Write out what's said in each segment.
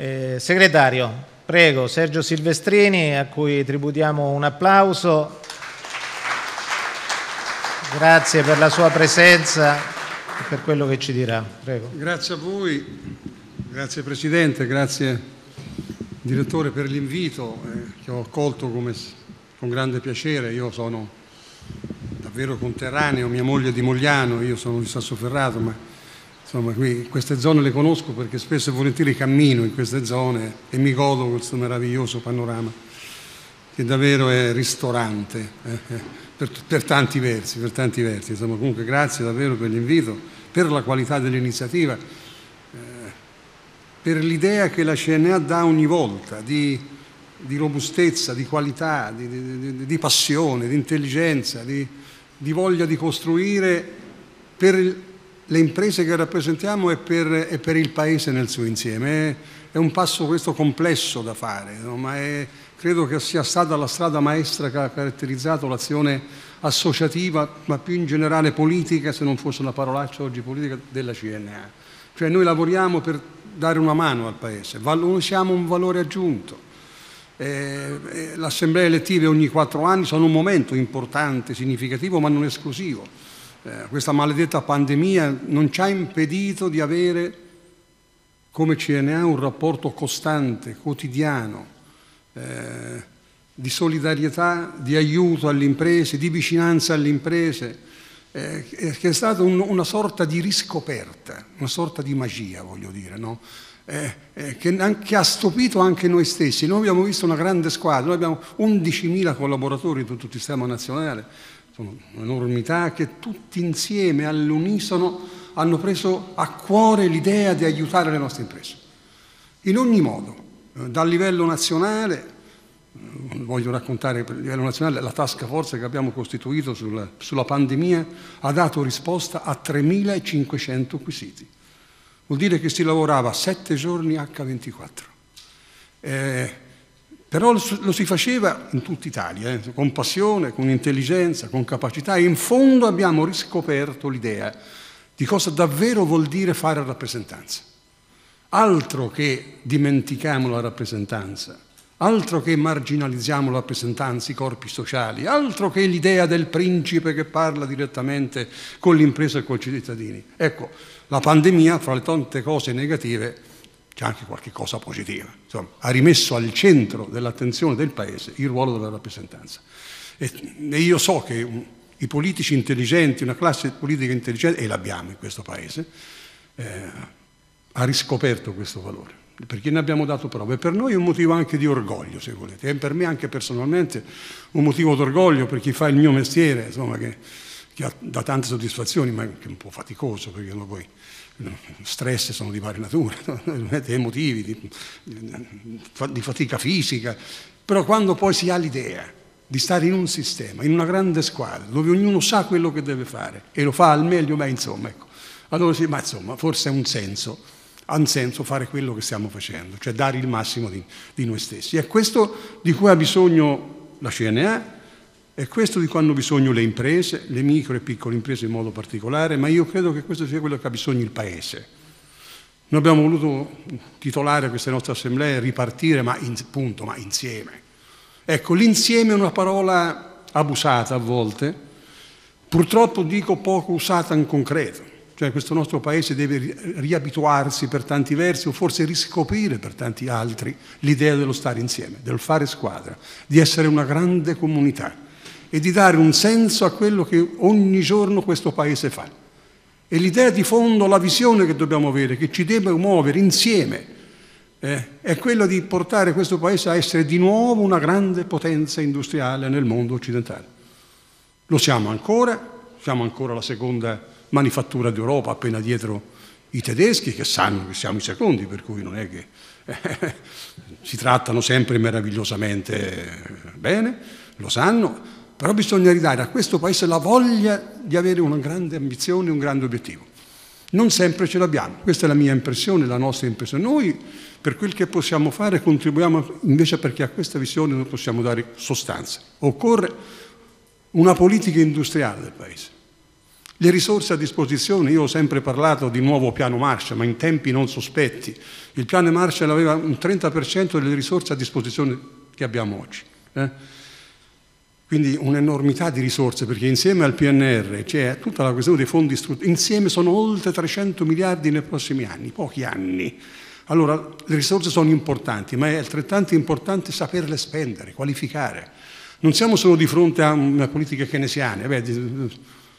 Eh, segretario, prego, Sergio Silvestrini, a cui tributiamo un applauso. Grazie per la sua presenza e per quello che ci dirà. Prego. Grazie a voi, grazie Presidente, grazie Direttore per l'invito eh, che ho accolto come, con grande piacere. Io sono davvero conterraneo, mia moglie è di Mogliano, io sono di Sassoferrato, ma insomma, qui, queste zone le conosco perché spesso e volentieri cammino in queste zone e mi godo questo meraviglioso panorama che davvero è ristorante eh, eh per, per, tanti versi, per tanti versi. Insomma, comunque grazie davvero per l'invito, per la qualità dell'iniziativa, eh, per l'idea che la CNA dà ogni volta di, di robustezza, di qualità, di, di, di, passione, di intelligenza, di, voglia di costruire per il le imprese che rappresentiamo e per, e per il Paese nel suo insieme. È, è, un passo questo complesso da fare, no? ma è, credo che sia stata la strada maestra che ha caratterizzato l'azione associativa, ma più in generale politica, se non fosse una parolaccia oggi politica, della CNA. Cioè noi lavoriamo per dare una mano al Paese, noi siamo un valore aggiunto. Eh, eh le assemblee elettive ogni quattro anni sono un momento importante, significativo, ma non esclusivo eh, questa maledetta pandemia non ci ha impedito di avere come CNA un rapporto costante, quotidiano, eh, di solidarietà, di aiuto alle imprese, di vicinanza alle imprese, eh, che è stata un, una sorta di riscoperta, una sorta di magia, voglio dire, no? eh, eh che, che, ha stupito anche noi stessi. Noi abbiamo visto una grande squadra, noi abbiamo 11.000 collaboratori in tutto il sistema nazionale, sono un'enormità che tutti insieme all'unisono hanno preso a cuore l'idea di aiutare le nostre imprese. In ogni modo, eh, dal livello nazionale, eh, voglio raccontare a livello nazionale, la task force che abbiamo costituito sulla, sulla pandemia ha dato risposta a 3.500 quesiti. Vuol dire che si lavorava 7 giorni H24. Eh, però lo si faceva in tutta Italia, eh, con passione, con intelligenza, con capacità e in fondo abbiamo riscoperto l'idea di cosa davvero vuol dire fare rappresentanza. Altro che dimentichiamo la rappresentanza, altro che marginalizziamo la rappresentanza, i corpi sociali, altro che l'idea del principe che parla direttamente con l'impresa e con i cittadini. Ecco, la pandemia, fra le tante cose negative, c'è anche qualche cosa positiva. Insomma, ha rimesso al centro dell'attenzione del Paese il ruolo della rappresentanza. E, e io so che um, i politici intelligenti, una classe politica intelligente, e l'abbiamo in questo Paese, eh, ha riscoperto questo valore, perché ne abbiamo dato prova. E per noi è un motivo anche di orgoglio, se volete, e per me anche personalmente un motivo d'orgoglio per chi fa il mio mestiere, insomma, che che dà tante soddisfazioni, ma che è un po' faticoso, perché poi stress sono di varia natura, emotivi, di, di fatica fisica, però quando poi si ha l'idea di stare in un sistema, in una grande squadra, dove ognuno sa quello che deve fare e lo fa al meglio, ma insomma, ecco, allora sì, ma insomma, forse ha un senso, ha un senso fare quello che stiamo facendo, cioè dare il massimo di, di noi stessi. E questo di cui ha bisogno la CNA, è questo di cui hanno bisogno le imprese, le micro e piccole imprese in modo particolare, ma io credo che questo sia quello che ha bisogno il Paese. Noi abbiamo voluto titolare queste nostre assemblee ripartire, ma, in, punto, ma insieme. Ecco, l'insieme è una parola abusata a volte, purtroppo dico poco usata in concreto. Cioè questo nostro Paese deve riabituarsi per tanti versi o forse riscoprire per tanti altri l'idea dello stare insieme, del fare squadra, di essere una grande comunità e di dare un senso a quello che ogni giorno questo Paese fa. E l'idea di fondo, la visione che dobbiamo avere, che ci deve muovere insieme, eh, è quella di portare questo Paese a essere di nuovo una grande potenza industriale nel mondo occidentale. Lo siamo ancora, siamo ancora la seconda manifattura d'Europa, appena dietro i tedeschi, che sanno che siamo i secondi, per cui non è che eh, ci trattano sempre meravigliosamente bene, lo sanno, però bisogna ridare a questo Paese la voglia di avere una grande ambizione, un grande obiettivo. Non sempre ce l'abbiamo, questa è la mia impressione, la nostra impressione. Noi per quel che possiamo fare contribuiamo invece perché a questa visione noi possiamo dare sostanza. Occorre una politica industriale del Paese. Le risorse a disposizione, io ho sempre parlato di nuovo piano Marshall, ma in tempi non sospetti. Il piano Marshall aveva un 30% delle risorse a disposizione che abbiamo oggi. Eh? Quindi un'enormità di risorse, perché insieme al PNR c'è cioè tutta la questione dei fondi strutturali, insieme sono oltre 300 miliardi nei prossimi anni, pochi anni. Allora, le risorse sono importanti, ma è altrettanto importante saperle spendere, qualificare. Non siamo solo di fronte a una politica keynesiana, eh Beh,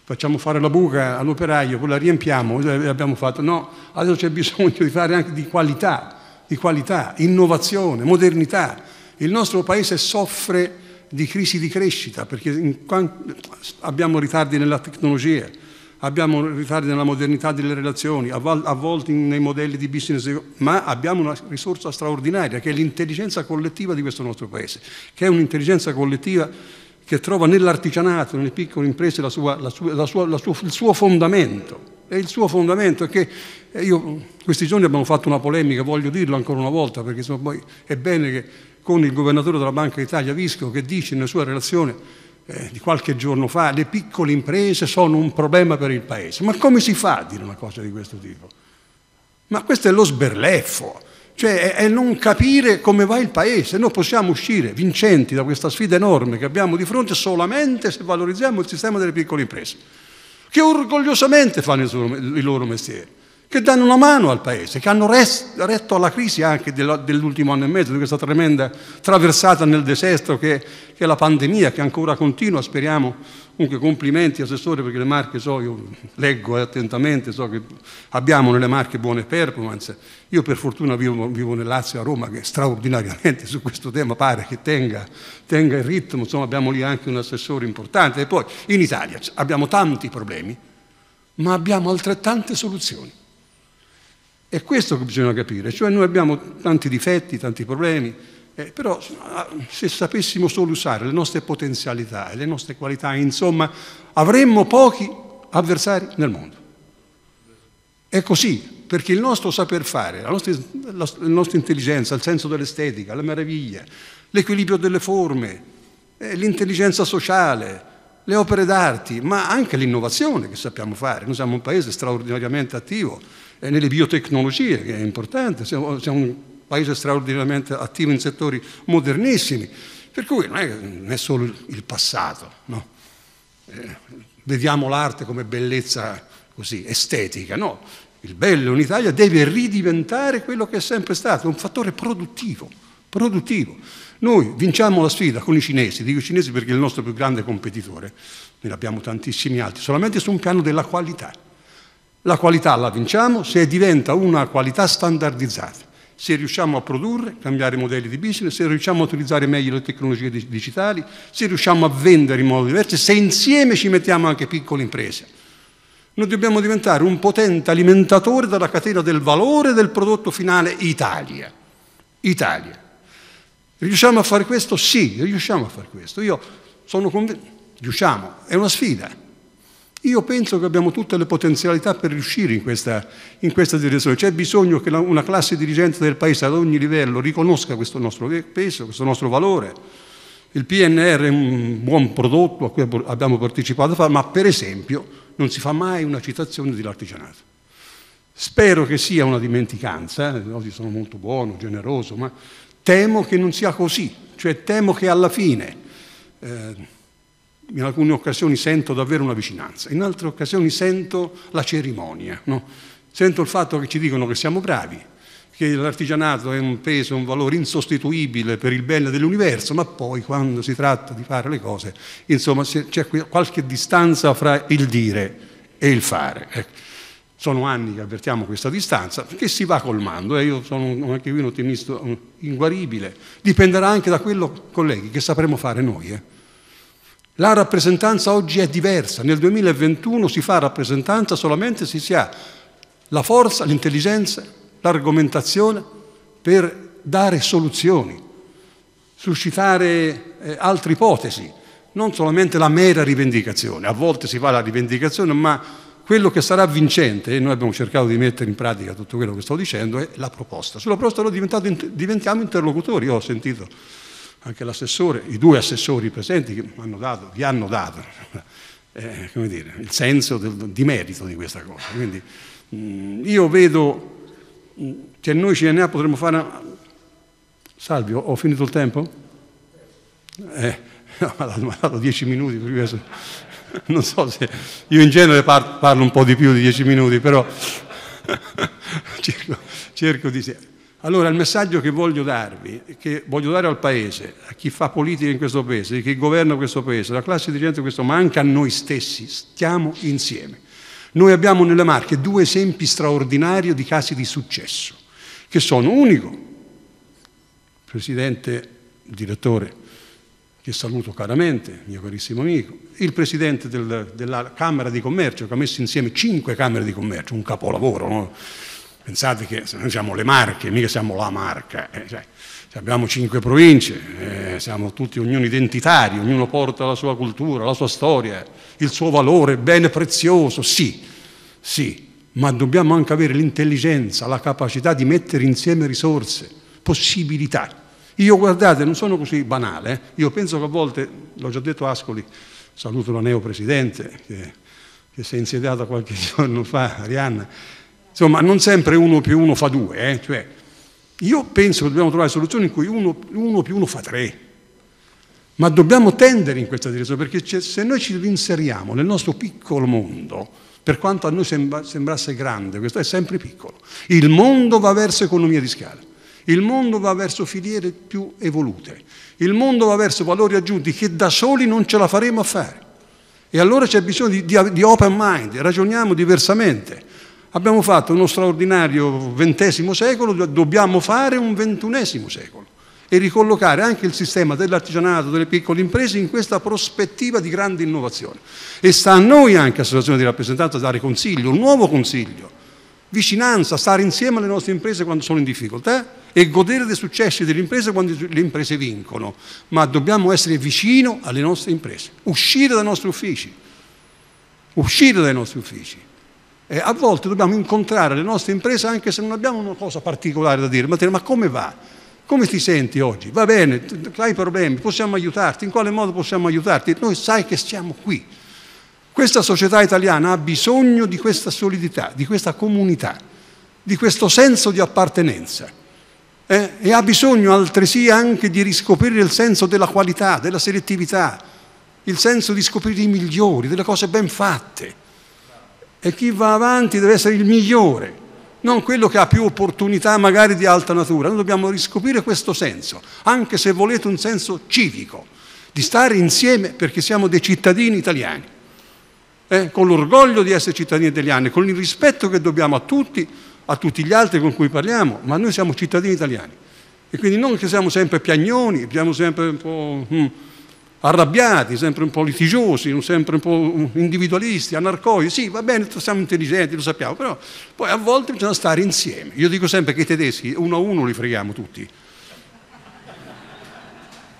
facciamo fare la buca all'operaio, poi la riempiamo, l'abbiamo fatto. No, adesso c'è bisogno di fare anche di qualità, di qualità, innovazione, modernità. Il nostro Paese soffre di crisi di crescita, perché abbiamo ritardi nella tecnologia, abbiamo ritardi nella modernità delle relazioni, a, volte nei modelli di business, ma abbiamo una risorsa straordinaria che è l'intelligenza collettiva di questo nostro Paese, che è un'intelligenza collettiva che trova nell'artigianato, nelle piccole imprese la sua, la sua, la sua, il suo fondamento. E il suo fondamento è che eh, io, questi giorni abbiamo fatto una polemica, voglio dirlo ancora una volta, perché insomma, poi è bene che con il governatore della Banca d'Italia Visco che dice nella sua relazione eh, di qualche giorno fa le piccole imprese sono un problema per il Paese. Ma come si fa a dire una cosa di questo tipo? Ma questo è lo sberleffo, cioè è, è non capire come va il Paese. Noi possiamo uscire vincenti da questa sfida enorme che abbiamo di fronte solamente se valorizziamo il sistema delle piccole imprese, che orgogliosamente fanno il, suo, il loro mestiere che danno una mano al Paese, che hanno res- retto alla crisi anche dell'ultimo anno e mezzo, di questa tremenda traversata nel disastro che, che, è la pandemia, che ancora continua, speriamo. Comunque complimenti Assessore perché le marche so, io leggo eh, attentamente, so che abbiamo nelle marche buone performance. Io per fortuna vivo, vivo nel Lazio a Roma che straordinariamente su questo tema pare che tenga, tenga il ritmo, insomma abbiamo lì anche un assessore importante. E poi in Italia abbiamo tanti problemi, ma abbiamo altrettante soluzioni. È questo che bisogna capire, cioè noi abbiamo tanti difetti, tanti problemi, eh, però ah, se sapessimo solo usare le nostre potenzialità e le nostre qualità, insomma, avremmo pochi avversari nel mondo. È così, perché il nostro saper fare, la nostra, la, la nostra intelligenza, il senso dell'estetica, la meraviglia, l'equilibrio delle forme, eh, l'intelligenza sociale, le opere d'arte, ma anche l'innovazione che sappiamo fare. Noi siamo un paese straordinariamente attivo eh, nelle biotecnologie, che è importante, siamo, siamo un paese straordinariamente attivo in settori modernissimi, per cui non è, non è solo il passato, no? eh, vediamo l'arte come bellezza così, estetica, no? Il bello in Italia deve ridiventare quello che è sempre stato, un fattore produttivo, produttivo. Noi vinciamo la sfida con i cinesi, dico i cinesi perché è il nostro più grande competitore, ne abbiamo tantissimi altri, solamente su un piano della qualità. La qualità la vinciamo se diventa una qualità standardizzata, se riusciamo a produrre, cambiare modelli di business, se riusciamo a utilizzare meglio le tecnologie digitali, se riusciamo a vendere in modo diverso, se insieme ci mettiamo anche piccole imprese. Noi dobbiamo diventare un potente alimentatore della catena del valore del prodotto finale Italia. Italia. Riusciamo a fare questo? Sì, riusciamo a fare questo. Io sono convinto, riusciamo, è una sfida. Io penso che abbiamo tutte le potenzialità per riuscire in questa, in questa direzione. C'è bisogno che la, una classe dirigente del Paese ad ogni livello riconosca questo nostro peso, questo nostro valore. Il PNR è un buon prodotto a cui abbiamo partecipato ma per esempio non si fa mai una citazione dell'artigianato. Spero che sia una dimenticanza, eh, oggi sono molto buono, generoso, ma temo che non sia così, cioè temo che alla fine... Eh, in alcune occasioni sento davvero una vicinanza, in altre occasioni sento la cerimonia, no? sento il fatto che ci dicono che siamo bravi, che l'artigianato è un peso, un valore insostituibile per il bene dell'universo, ma poi quando si tratta di fare le cose, insomma c'è qualche distanza fra il dire e il fare. Ecco. Sono anni che avvertiamo questa distanza, che si va colmando, eh, io sono anche qui un ottimista inguaribile, dipenderà anche da quello, colleghi, che sapremo fare noi. Eh. La rappresentanza oggi è diversa, nel 2021 si fa rappresentanza solamente se si ha la forza, l'intelligenza, l'argomentazione per dare soluzioni, suscitare eh, altre ipotesi, non solamente la mera rivendicazione. A volte si fa la rivendicazione, ma quello che sarà vincente, e noi abbiamo cercato di mettere in pratica tutto quello che sto dicendo, è la proposta. Sulla proposta noi diventiamo interlocutori, io ho sentito anche l'assessore, i due assessori presenti che hanno dato, vi hanno dato eh, dire, il senso del, di merito di questa cosa. Quindi mh, mm, io vedo mh, mm, che noi CNA potremmo fare... Una... Salvio, ho finito il tempo? Eh, mi ha dato dieci minuti, non so se... Io in genere parlo un po' di più di dieci minuti, però cerco, cerco di... Allora il messaggio che voglio darvi, che voglio dare al Paese, a chi fa politica in questo Paese, a chi governa questo Paese, alla classe dirigente di questo, Paese, ma anche a noi stessi, stiamo insieme. Noi abbiamo nelle Marche due esempi straordinari di casi di successo, che sono unico. Presidente, direttore, che saluto caramente, mio carissimo amico, il presidente del, della Camera di Commercio, che ha messo insieme cinque Camere di Commercio, un capolavoro, no? Pensate che noi siamo le Marche, mica siamo la Marca. Eh, cioè, abbiamo cinque province, eh, siamo tutti, ognuno identitario, ognuno porta la sua cultura, la sua storia, il suo valore, bene prezioso, sì, sì, ma dobbiamo anche avere l'intelligenza, la capacità di mettere insieme risorse, possibilità. Io guardate, non sono così banale, eh? io penso che a volte, l'ho già detto Ascoli, saluto la neopresidente che, che si è insediata qualche giorno fa, Arianna, Insomma, non sempre uno più uno fa due. Eh? Cioè, io penso che dobbiamo trovare soluzioni in cui uno, uno più uno fa tre. Ma dobbiamo tendere in questa direzione, perché se noi ci inseriamo nel nostro piccolo mondo, per quanto a noi sembra, sembrasse grande, questo è sempre piccolo, il mondo va verso economia di scala, il mondo va verso filiere più evolute, il mondo va verso valori aggiunti che da soli non ce la faremo a fare. E allora c'è bisogno di, di, di open mind, ragioniamo diversamente. Abbiamo fatto uno straordinario ventesimo secolo, dobbiamo fare un ventunesimo secolo e ricollocare anche il sistema dell'artigianato, delle piccole imprese in questa prospettiva di grande innovazione. E sta a noi anche, associazione di rappresentanza, dare consiglio, un nuovo consiglio, vicinanza, stare insieme alle nostre imprese quando sono in difficoltà e godere dei successi delle imprese quando le imprese vincono, ma dobbiamo essere vicino alle nostre imprese, uscire dai nostri uffici, uscire dai nostri uffici eh, a volte dobbiamo incontrare le nostre imprese anche se non abbiamo una cosa particolare da dire, ma, dire, ma come va? Come ti senti oggi? Va bene, hai problemi, possiamo aiutarti, in quale modo possiamo aiutarti? Noi sai che siamo qui. Questa società italiana ha bisogno di questa solidità, di questa comunità, di questo senso di appartenenza. Eh? E ha bisogno altresì anche di riscoprire il senso della qualità, della selettività, il senso di scoprire i migliori, delle cose ben fatte. E chi va avanti deve essere il migliore, non quello che ha più opportunità magari di alta natura. Noi dobbiamo riscoprire questo senso, anche se volete un senso civico, di stare insieme perché siamo dei cittadini italiani, eh? con l'orgoglio di essere cittadini italiani, con il rispetto che dobbiamo a tutti, a tutti gli altri con cui parliamo, ma noi siamo cittadini italiani. E quindi non che siamo sempre piagnoni, siamo sempre un po'... Hm, arrabbiati, sempre un po' litigiosi, sempre un po' individualisti, anarcoici. Sì, va bene, siamo intelligenti, lo sappiamo, però poi a volte bisogna stare insieme. Io dico sempre che i tedeschi uno a uno li freghiamo tutti.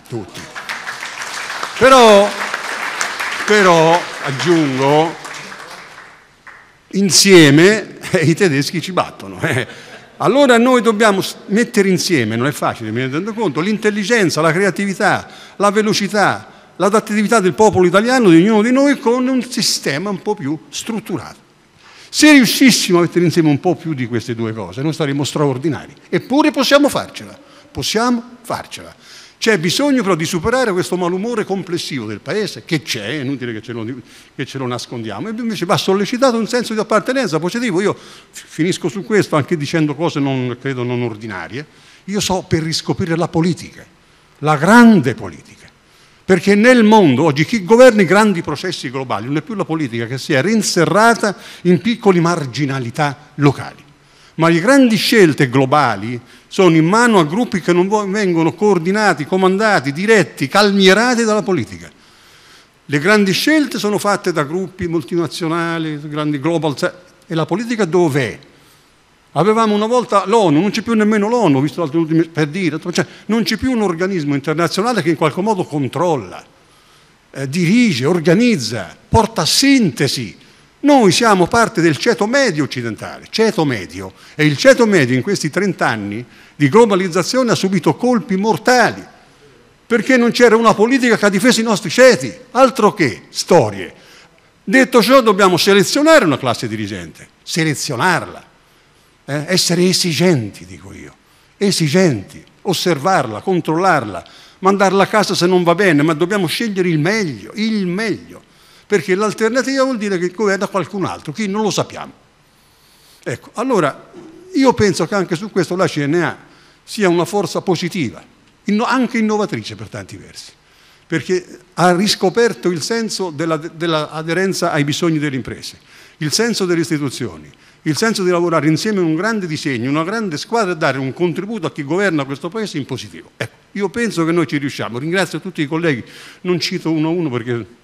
Tutti. Però, però aggiungo, insieme eh, i tedeschi ci battono. Eh. Allora noi dobbiamo mettere insieme, non è facile, mi rendo conto, l'intelligenza, la creatività, la velocità, l'adattività del popolo italiano, di ognuno di noi, con un sistema un po' più strutturato. Se riuscissimo a mettere insieme un po' più di queste due cose, noi saremmo straordinari. Eppure possiamo farcela, possiamo farcela. C'è bisogno però di superare questo malumore complessivo del Paese, che c'è, è inutile che ce, lo, che ce lo nascondiamo, e invece va sollecitato un senso di appartenenza positivo. Io finisco su questo anche dicendo cose non, credo non ordinarie. Io so per riscoprire la politica, la grande politica. Perché nel mondo oggi chi governa i grandi processi globali non è più la politica che si è rinserrata in piccoli marginalità locali ma le grandi scelte globali sono in mano a gruppi che non vengono coordinati, comandati, diretti, calmierati dalla politica. Le grandi scelte sono fatte da gruppi multinazionali, grandi global, cioè, e la politica dov'è? Avevamo una volta l'ONU, non c'è più nemmeno l'ONU, visto l'altro per dire, cioè, non c'è più un organismo internazionale che in qualche modo controlla, eh, dirige, organizza, porta a sintesi noi siamo parte del ceto medio occidentale, ceto medio, e il ceto medio in questi 30 anni di globalizzazione ha subito colpi mortali, perché non c'era una politica che ha difeso i nostri ceti, altro che storie. Detto ciò, dobbiamo selezionare una classe dirigente, selezionarla, eh? essere esigenti, dico io, esigenti, osservarla, controllarla, mandarla a casa se non va bene, ma dobbiamo scegliere il meglio, il meglio perché l'alternativa vuol dire che governa qualcun altro, chi non lo sappiamo. Ecco, allora io penso che anche su questo la CNA sia una forza positiva, anche innovatrice per tanti versi, perché ha riscoperto il senso dell'aderenza ai bisogni delle imprese, il senso delle istituzioni, il senso di lavorare insieme in un grande disegno, una grande squadra e dare un contributo a chi governa questo Paese in positivo. Ecco, io penso che noi ci riusciamo. Ringrazio tutti i colleghi, non cito uno a uno perché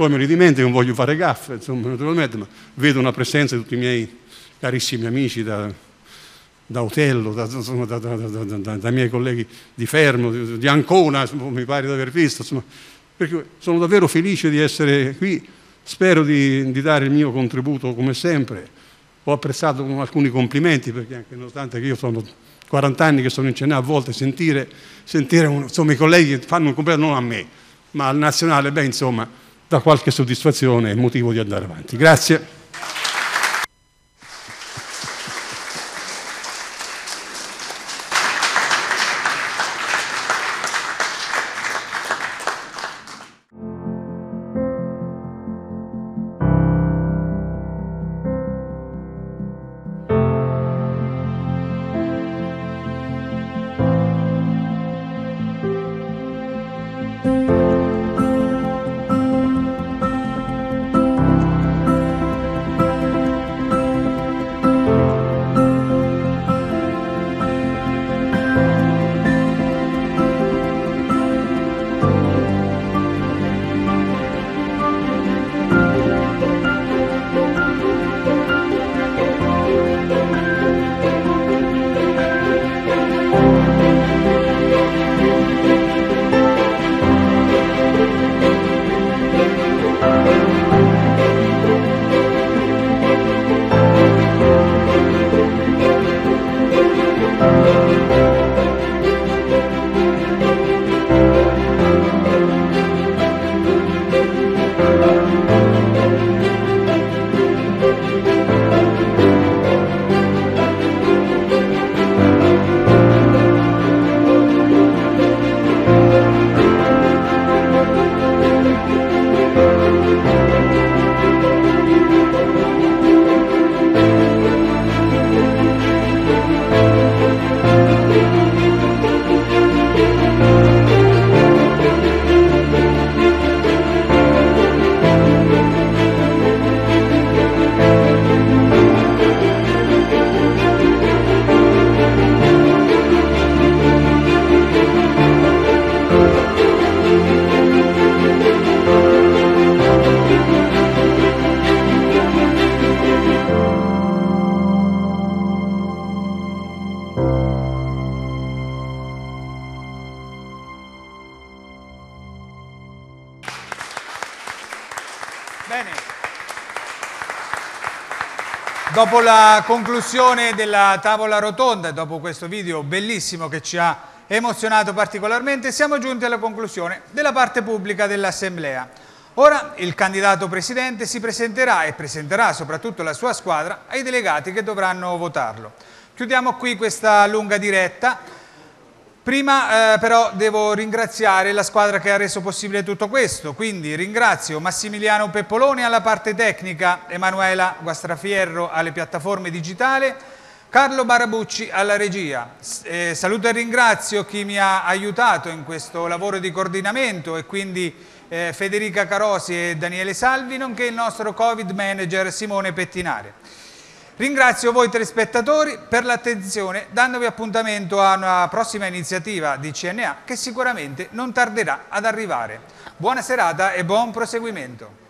poi mi ridimento, dimentico, non voglio fare gaffe, insomma, naturalmente, ma vedo una presenza di tutti i miei carissimi amici da, da Otello, da, insomma, da, da, miei colleghi di Fermo, di, di Ancona, insomma, mi pare di aver visto, insomma, perché sono davvero felice di essere qui, spero di, di dare il mio contributo come sempre. Ho apprezzato alcuni complimenti, perché anche nonostante che io sono 40 anni che sono in Cena, a volte sentire, sentire insomma, i colleghi fanno un compleanno non a me, ma al nazionale, beh insomma, da qualche soddisfazione e motivo di andare avanti. Grazie. Dopo la conclusione della tavola rotonda, dopo questo video bellissimo che ci ha emozionato particolarmente, siamo giunti alla conclusione della parte pubblica dell'Assemblea. Ora il candidato presidente si presenterà e presenterà soprattutto la sua squadra ai delegati che dovranno votarlo. Chiudiamo qui questa lunga diretta. Prima eh, però devo ringraziare la squadra che ha reso possibile tutto questo, quindi ringrazio Massimiliano Peppoloni alla parte tecnica, Emanuela Guastrafierro alle piattaforme digitali, Carlo Barabucci alla regia. Eh, saluto e ringrazio chi mi ha aiutato in questo lavoro di coordinamento e quindi eh, Federica Carosi e Daniele Salvi, nonché il nostro Covid manager Simone Pettinari. Ringrazio voi telespettatori per l'attenzione, dandovi appuntamento a una prossima iniziativa di CNA che sicuramente non tarderà ad arrivare. Buona serata e buon proseguimento.